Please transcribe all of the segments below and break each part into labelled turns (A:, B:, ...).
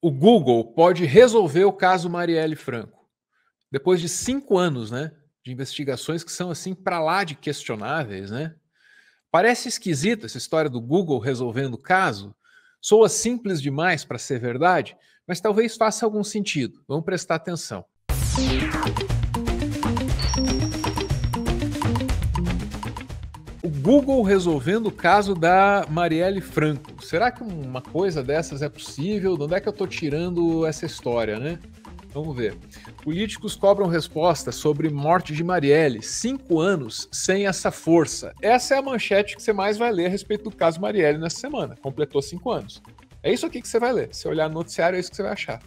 A: o Google pode resolver o caso Marielle Franco. Depois de cinco anos, né? De investigações que são assim para lá de questionáveis, né? Parece esquisita essa história do Google resolvendo o caso. Soa simples demais para ser verdade, mas talvez faça algum sentido. Vamos prestar atenção. O Google resolvendo o caso da Marielle Franco será que uma coisa dessas é possível? De onde é que eu estou tirando essa história, né? Vamos ver. Políticos cobram resposta sobre morte de Marielle. Cinco anos sem essa força. Essa é a manchete que você mais vai ler a respeito do caso Marielle nessa semana. Completou cinco anos. É isso aqui que você vai ler. Se olhar no noticiário, é isso que você vai achar.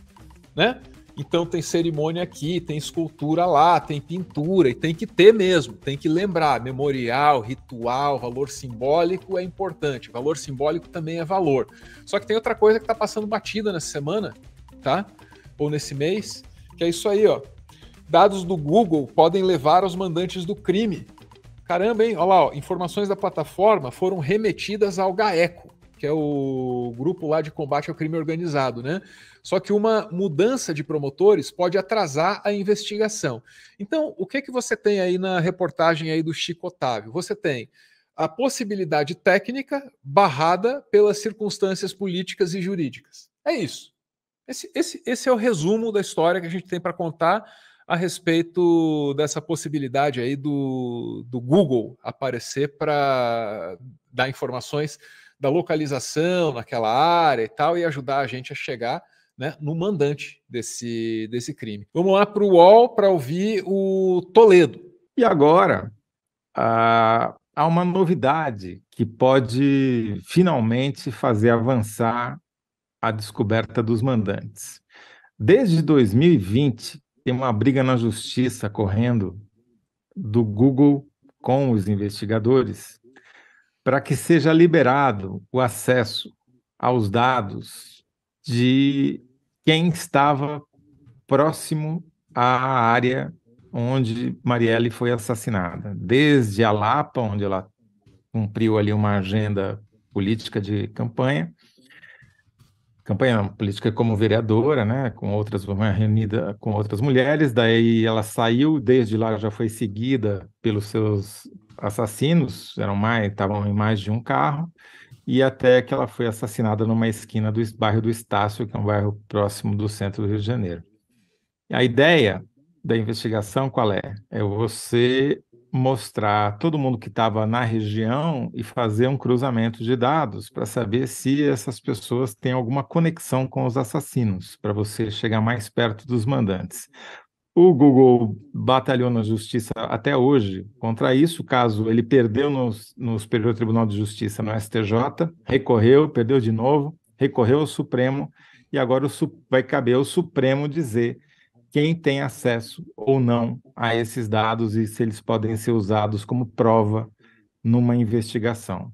A: Né? Então tem cerimônia aqui, tem escultura lá, tem pintura, e tem que ter mesmo, tem que lembrar. Memorial, ritual, valor simbólico é importante. Valor simbólico também é valor. Só que tem outra coisa que está passando batida nessa semana, tá? Ou nesse mês, que é isso aí, ó. Dados do Google podem levar aos mandantes do crime. Caramba, hein? Olha lá, ó, informações da plataforma foram remetidas ao GAECO que é o grupo lá de combate ao crime organizado, né? Só que uma mudança de promotores pode atrasar a investigação. Então, o que é que você tem aí na reportagem aí do Chico Otávio? Você tem a possibilidade técnica barrada pelas circunstâncias políticas e jurídicas. É isso. Esse, esse, esse é o resumo da história que a gente tem para contar a respeito dessa possibilidade aí do, do Google aparecer para dar informações da localização naquela área e tal, e ajudar a gente a chegar né, no mandante desse, desse crime.
B: Vamos lá para o UOL para ouvir o Toledo. E agora ah, há uma novidade que pode finalmente fazer avançar a descoberta dos mandantes. Desde 2020, tem uma briga na justiça correndo do Google com os investigadores para que seja liberado o acesso aos dados de quem estava próximo à área onde Marielle foi assassinada, desde a Lapa, onde ela cumpriu ali uma agenda política de campanha, campanha política como vereadora, né, com outras reunida com outras mulheres, daí ela saiu, desde lá já foi seguida pelos seus assassinos, eram mais, estavam em mais de um carro, e até que ela foi assassinada numa esquina do bairro do Estácio, que é um bairro próximo do centro do Rio de Janeiro. A ideia da investigação qual é? É você mostrar todo mundo que estava na região e fazer um cruzamento de dados para saber se essas pessoas têm alguma conexão com os assassinos, para você chegar mais perto dos mandantes. O Google batalhou na justiça até hoje contra isso. Caso ele perdeu no, no Superior Tribunal de Justiça, no STJ, recorreu, perdeu de novo, recorreu ao Supremo, e agora o, vai caber ao Supremo dizer quem tem acesso ou não a esses dados e se eles podem ser usados como prova numa investigação.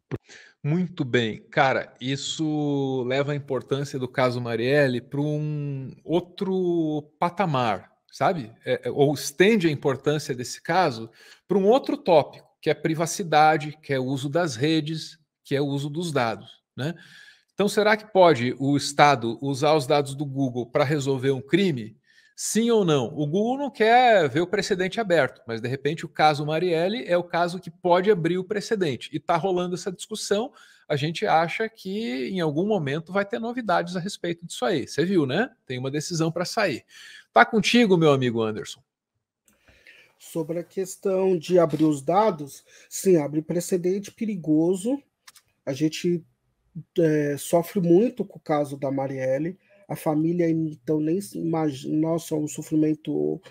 A: Muito bem, cara, isso leva a importância do caso Marielle para um outro patamar, sabe? É, é ou estende a importância desse caso para um outro tópico, que é privacidade, que é o uso das redes, que é o uso dos dados, né? Então, será que pode o Estado usar os dados do Google para resolver um crime? Sim ou não? O Google não quer ver o precedente aberto, mas de repente o caso Marielle é o caso que pode abrir o precedente. E está rolando essa discussão. A gente acha que em algum momento vai ter novidades a respeito disso aí. Você viu, né? Tem uma decisão para sair. Está contigo, meu amigo Anderson.
C: Sobre a questão de abrir os dados, sim, abre precedente perigoso. A gente é, sofre muito com o caso da Marielle a família então nem imagina, nossa, o um sofrimento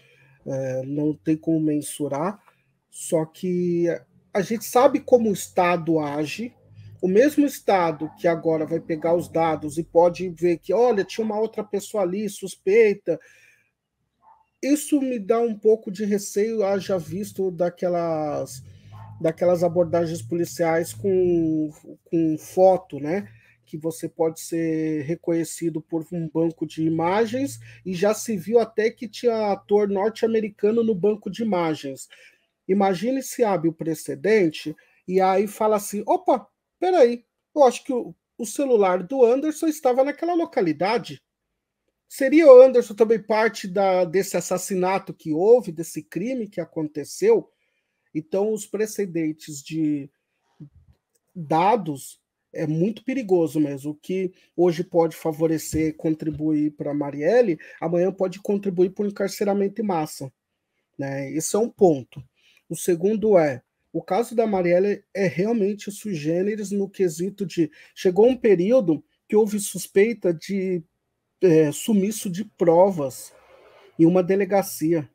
C: é, não tem como mensurar, só que a gente sabe como o Estado age, o mesmo Estado que agora vai pegar os dados e pode ver que, olha, tinha uma outra pessoa ali suspeita, isso me dá um pouco de receio, haja visto daquelas daquelas abordagens policiais com, com foto, né? que você pode ser reconhecido por um banco de imagens, e já se viu até que tinha ator norte-americano no banco de imagens. Imagine se abre o precedente e aí fala assim: opa, peraí, eu acho que o, o celular do Anderson estava naquela localidade. Seria o Anderson também parte da, desse assassinato que houve, desse crime que aconteceu? Então, os precedentes de dados é muito perigoso mesmo. O que hoje pode favorecer, contribuir para Marielle, amanhã pode contribuir para o encarceramento em massa. Né? Esse é um ponto. O segundo é, o caso da Marielle é realmente sui generis no quesito de chegou um período que houve suspeita de é, sumiço de provas em uma delegacia.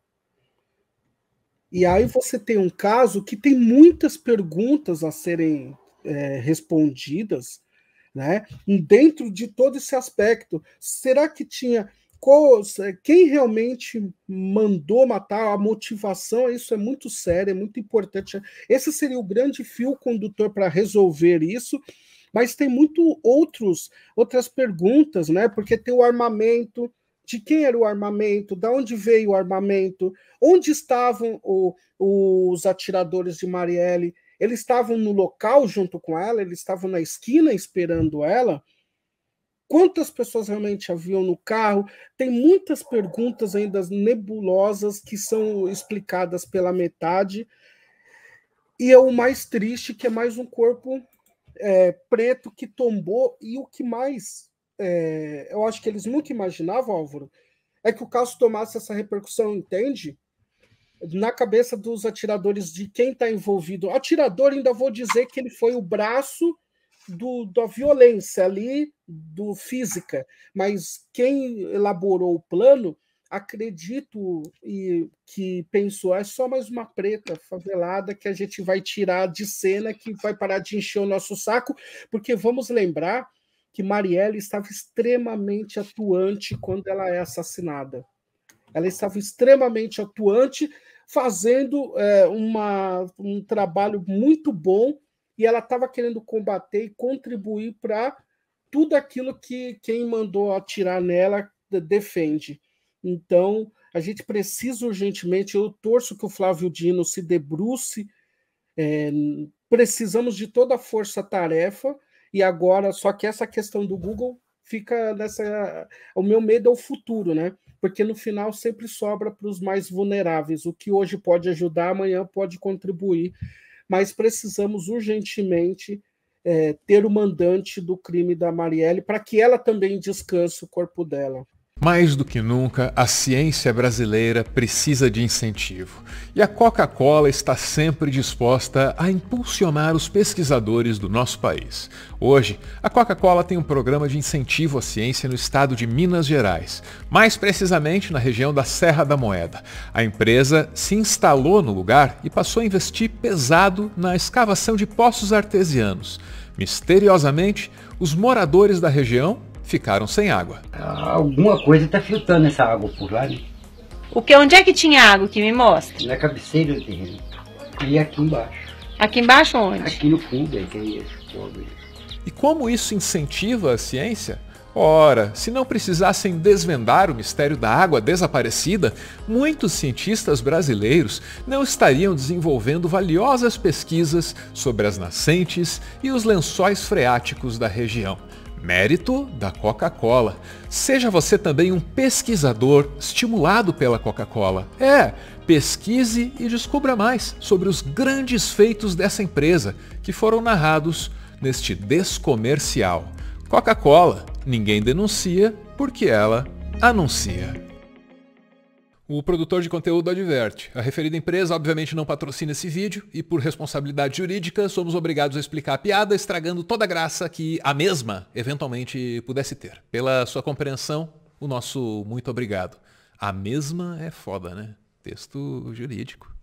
C: E aí você tem um caso que tem muitas perguntas a serem é, respondidas, né? Dentro de todo esse aspecto, será que tinha é, quem realmente mandou matar, a motivação, isso é muito sério, é muito importante. Esse seria o grande fio condutor para resolver isso, mas tem muito outros outras perguntas, né? Porque tem o armamento, de quem era o armamento, da onde veio o armamento, onde estavam o, os atiradores de Marielle, eles estavam no local junto com ela, eles estavam na esquina esperando ela. Quantas pessoas realmente haviam no carro? Tem muitas perguntas ainda nebulosas que são explicadas pela metade. E é o mais triste que é mais um corpo é, preto que tombou. E o que mais é, eu acho que eles nunca imaginavam, Álvaro, é que o caso tomasse essa repercussão, entende? na cabeça dos atiradores de quem está envolvido. Atirador, ainda vou dizer que ele foi o braço do, da violência ali, do física, mas quem elaborou o plano, acredito e que pensou, é só mais uma preta favelada que a gente vai tirar de cena, que vai parar de encher o nosso saco, porque vamos lembrar que Marielle estava extremamente atuante quando ela é assassinada. Ela estava extremamente atuante, fazendo é, uma, um trabalho muito bom e ela estava querendo combater e contribuir para tudo aquilo que quem mandou atirar nela defende. Então, a gente precisa urgentemente, eu torço que o Flávio Dino se debruce, é, precisamos de toda a força-tarefa, e agora, só que essa questão do Google fica nessa. O meu medo é o futuro, né? porque no final sempre sobra para os mais vulneráveis. O que hoje pode ajudar, amanhã pode contribuir, mas precisamos urgentemente é, ter o mandante do crime da Marielle para que ela também descanse o corpo dela.
A: Mais do que nunca, a ciência brasileira precisa de incentivo. E a Coca-Cola está sempre disposta a impulsionar os pesquisadores do nosso país. Hoje, a Coca-Cola tem um programa de incentivo à ciência no estado de Minas Gerais, mais precisamente na região da Serra da Moeda. A empresa se instalou no lugar e passou a investir pesado na escavação de poços artesianos. Misteriosamente, os moradores da região ficaram sem água. Alguma
C: coisa está filtrando essa água por lá, né?
B: O que, onde é que tinha água que me mostra?
C: Na cabeceira do terreno. E aqui embaixo.
B: Aqui embaixo onde?
C: Aqui no fundo, aí, que é
A: esse E como isso incentiva a ciência? Ora, se não precisassem desvendar o mistério da água desaparecida, muitos cientistas brasileiros não estariam desenvolvendo valiosas pesquisas sobre as nascentes e os lençóis freáticos da região. Mérito da Coca-Cola. Seja você também um pesquisador estimulado pela Coca-Cola. É, pesquise e descubra mais sobre os grandes feitos dessa empresa que foram narrados neste descomercial. Coca-Cola, ninguém denuncia porque ela anuncia. O produtor de conteúdo adverte: a referida empresa obviamente não patrocina esse vídeo e, por responsabilidade jurídica, somos obrigados a explicar a piada, estragando toda a graça que a mesma eventualmente pudesse ter. Pela sua compreensão, o nosso muito obrigado. A mesma é foda, né? Texto jurídico.